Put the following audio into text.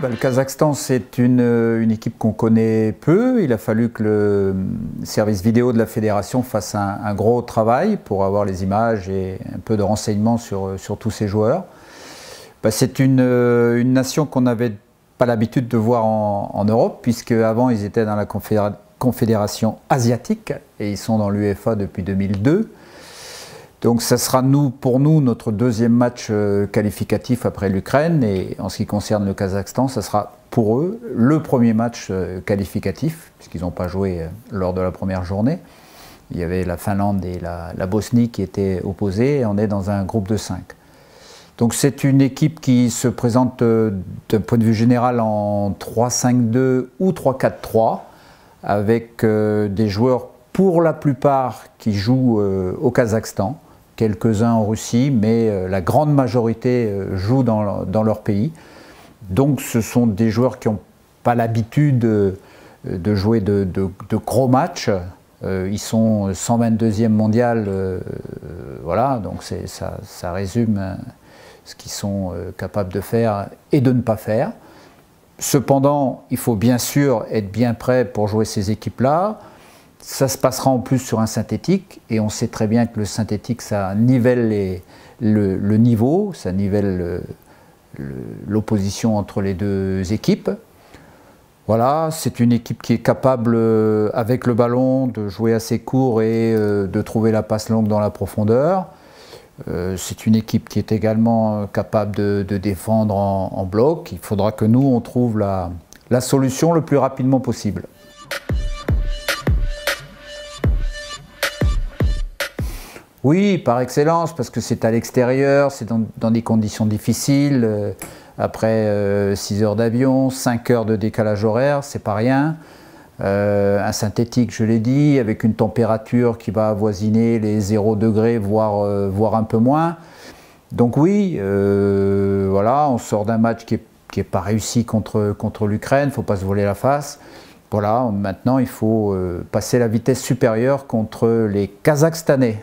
Bah, le Kazakhstan, c'est euh, une, équipe qu'on connaît peu. Il a fallu que le euh, service vidéo de la fédération fasse un, gros travail pour avoir les images et un peu de renseignements sur, euh, tous ces joueurs. Bah, c'est une, nation qu'on n'avait pas l'habitude de voir en, Europe, puisqu'avant ils étaient dans la confédération asiatique et ils sont dans l'UEFA depuis 2002. Donc ça sera nous, pour nous notre deuxième match euh, qualificatif après l'Ukraine et en ce qui concerne le Kazakhstan, ça sera pour eux le premier match euh, qualificatif puisqu'ils n'ont pas joué euh, lors de la première journée. Il y avait la Finlande et la, Bosnie qui étaient opposées et on est dans un groupe de cinq. Donc c'est une équipe qui se présente d'un point de vue général en 3-5-2 ou 3-4-3 avec des joueurs pour la plupart qui jouent au Kazakhstan quelques-uns en Russie, mais euh, la grande majorité euh, joue dans, leur pays. Donc ce sont des joueurs qui n'ont pas l'habitude euh, de, jouer de, gros matchs. ils sont 122e mondial, voilà, donc ça, résume ce qu'ils sont capables de faire et de ne pas faire. Cependant, il faut bien sûr être bien prêt pour jouer ces équipes-là. Ça se passera en plus sur un synthétique, et on sait très bien que le synthétique, ça nivelle le, niveau, ça nivelle euh, l'opposition entre les deux équipes. Voilà, c'est une équipe qui est capable, euh, avec le ballon, de jouer assez court et euh, de trouver la passe longue dans la profondeur. c'est une équipe qui est également capable de, défendre en, bloc. Il faudra que nous, on trouve la solution le plus rapidement possible. Oui, par excellence, parce que c'est à l'extérieur, c'est dans, des conditions difficiles. Euh, après 6 euh, heures d'avion, 5 heures de décalage horaire, c'est pas rien. Euh, un synthétique, je l'ai dit, avec une température qui va avoisiner les 0 degrés, voire, un peu moins. Donc oui, voilà, on sort d'un match qui n'est est pas réussi contre, contre l'Ukraine, il ne faut pas se voler la face. Voilà, maintenant il faut passer la vitesse supérieure contre les Kazakhstanais.